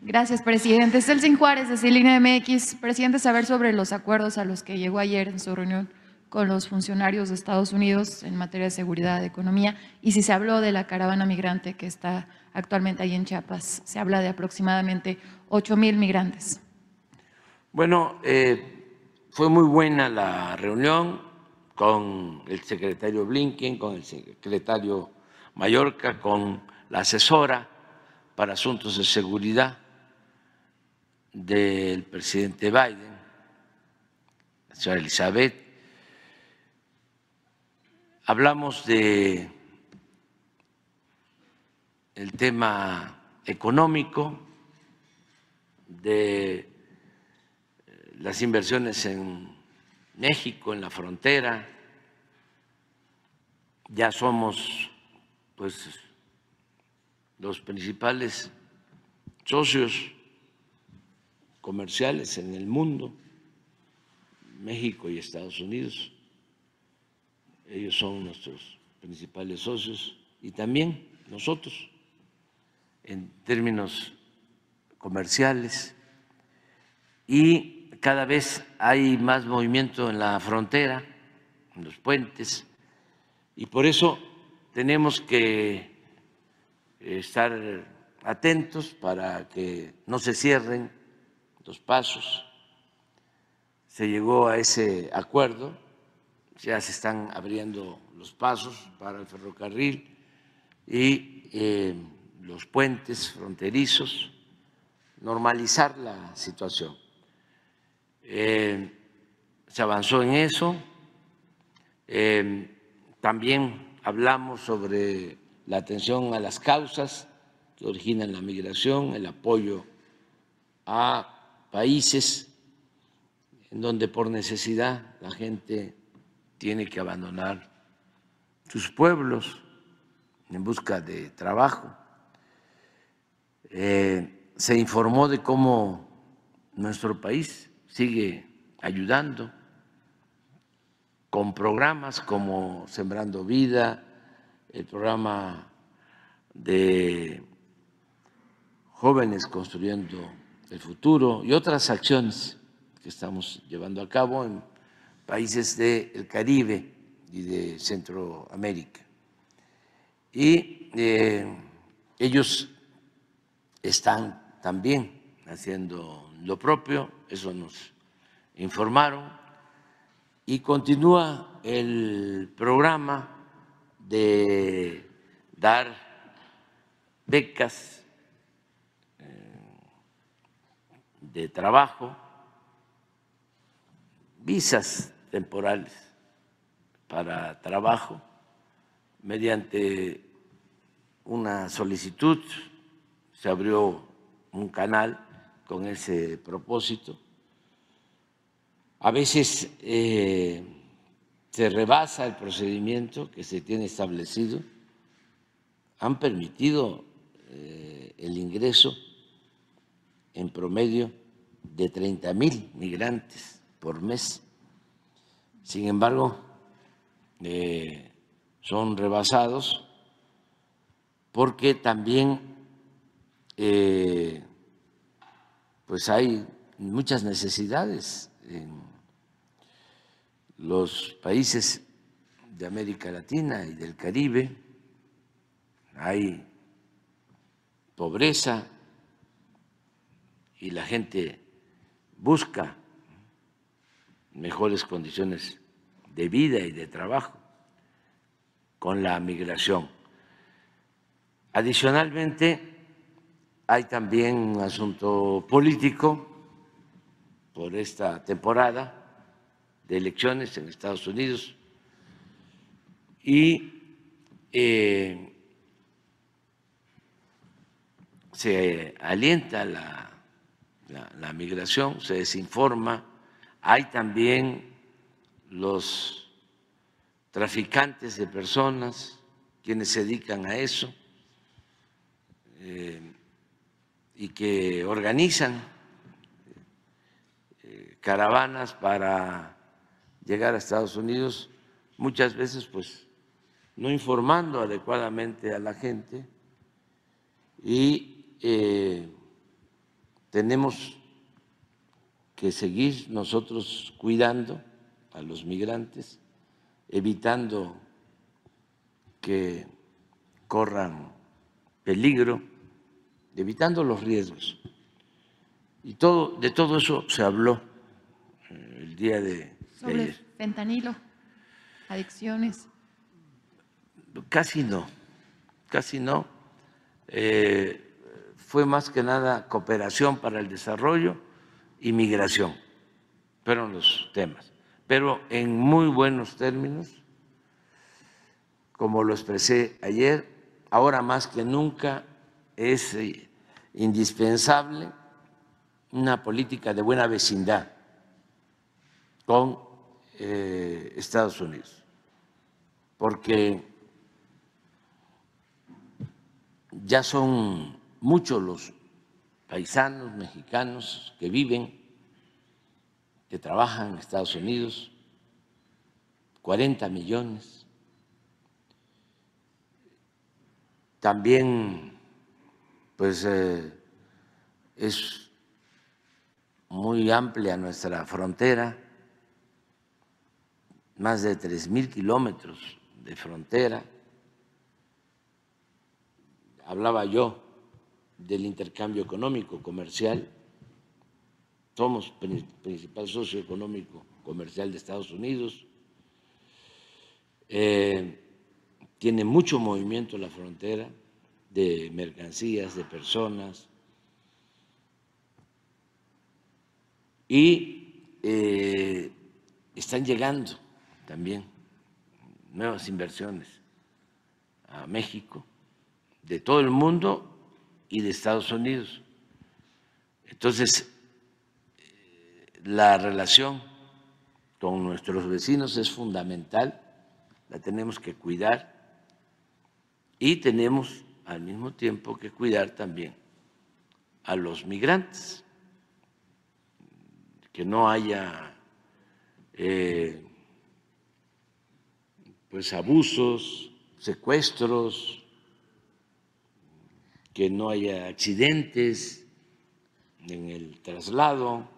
Gracias, presidente. Celsin Juárez, de Cilina MX. Presidente, saber sobre los acuerdos a los que llegó ayer en su reunión con los funcionarios de Estados Unidos en materia de seguridad, de economía, y si se habló de la caravana migrante que está actualmente ahí en Chiapas. Se habla de aproximadamente 8 mil migrantes. Bueno, eh, fue muy buena la reunión con el secretario Blinken, con el secretario Mallorca, con la asesora para asuntos de seguridad del presidente Biden, la señora Elizabeth. Hablamos de el tema económico, de eh, las inversiones en México, en la frontera. Ya somos pues los principales socios comerciales en el mundo, México y Estados Unidos. Ellos son nuestros principales socios y también nosotros en términos comerciales. Y cada vez hay más movimiento en la frontera, en los puentes, y por eso tenemos que eh, estar atentos para que no se cierren los pasos. Se llegó a ese acuerdo, ya se están abriendo los pasos para el ferrocarril y eh, los puentes fronterizos, normalizar la situación. Eh, se avanzó en eso. Eh, también hablamos sobre la atención a las causas que originan la migración, el apoyo a países en donde por necesidad la gente tiene que abandonar sus pueblos en busca de trabajo. Eh, se informó de cómo nuestro país sigue ayudando con programas como Sembrando Vida, el programa de jóvenes construyendo el futuro y otras acciones que estamos llevando a cabo en países del Caribe y de Centroamérica. Y eh, ellos están también haciendo lo propio, eso nos informaron, y continúa el programa de dar becas de trabajo, visas temporales para trabajo mediante una solicitud, se abrió un canal con ese propósito. A veces eh, se rebasa el procedimiento que se tiene establecido. Han permitido eh, el ingreso en promedio de 30 mil migrantes por mes. Sin embargo, eh, son rebasados porque también eh, pues hay muchas necesidades en los países de América Latina y del Caribe, hay pobreza y la gente busca mejores condiciones de vida y de trabajo con la migración. Adicionalmente, hay también un asunto político por esta temporada de elecciones en Estados Unidos y eh, se alienta la la, migración, se desinforma. Hay también los traficantes de personas, quienes se dedican a eso eh, y que organizan eh, caravanas para llegar a Estados Unidos, muchas veces pues no informando adecuadamente a la gente y eh, tenemos que seguir nosotros cuidando a los migrantes, evitando que corran peligro, evitando los riesgos. Y todo, de todo eso se habló eh, el día de, Sobre Fentanilo, adicciones. Casi no, casi no. Eh, fue más que nada cooperación para el desarrollo y migración. Fueron los temas. Pero en muy buenos términos, como lo expresé ayer, ahora más que nunca es eh, indispensable una política de buena vecindad con eh, Estados Unidos, porque ya son muchos los paisanos mexicanos que viven, que trabajan en Estados Unidos, 40 millones. También, pues, eh, es muy amplia nuestra frontera, más de 3.000 kilómetros de frontera. Hablaba yo del intercambio económico, comercial. Somos principal socio económico comercial de Estados Unidos. Eh, tiene mucho movimiento en la frontera de mercancías, de personas. Y eh, están llegando también nuevas inversiones a México, de todo el mundo y de Estados Unidos. Entonces, la relación con nuestros vecinos es fundamental, la tenemos que cuidar y tenemos al mismo tiempo que cuidar también a los migrantes, que no haya eh, pues abusos, secuestros, que no haya accidentes en el traslado.